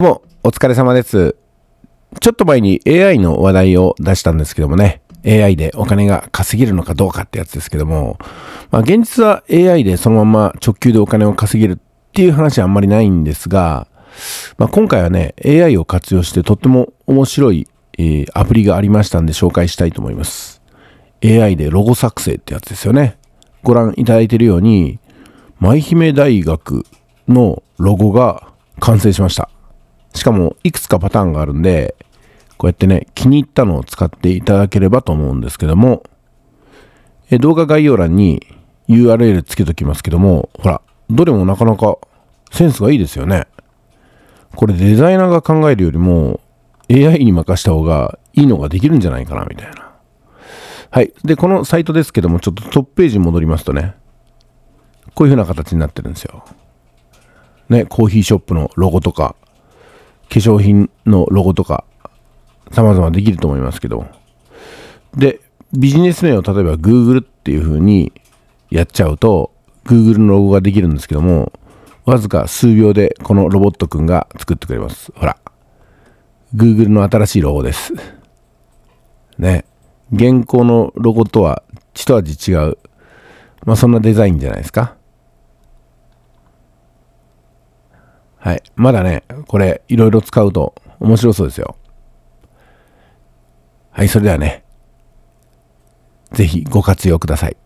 どうも、お疲れ様です。ちょっと前に AI の話題を出したんですけどもね、AI でお金が稼げるのかどうかってやつですけども、まあ、現実は AI でそのまま直球でお金を稼げるっていう話はあんまりないんですが、まあ、今回はね、AI を活用してとっても面白い、えー、アプリがありましたんで紹介したいと思います。AI でロゴ作成ってやつですよね。ご覧いただいているように、舞姫大学のロゴが完成しました。しかもいくつかパターンがあるんで、こうやってね、気に入ったのを使っていただければと思うんですけども、え動画概要欄に URL つけときますけども、ほら、どれもなかなかセンスがいいですよね。これデザイナーが考えるよりも AI に任した方がいいのができるんじゃないかな、みたいな。はい。で、このサイトですけども、ちょっとトップページに戻りますとね、こういう風な形になってるんですよ。ね、コーヒーショップのロゴとか、化粧品のロゴとか、様々できると思いますけど。で、ビジネス名を例えば Google っていう風にやっちゃうと、Google のロゴができるんですけども、わずか数秒でこのロボットくんが作ってくれます。ほら。Google の新しいロゴです。ね。現行のロゴとは一味違う。まあそんなデザインじゃないですか。はい。まだね、これ、いろいろ使うと面白そうですよ。はい、それではね、ぜひご活用ください。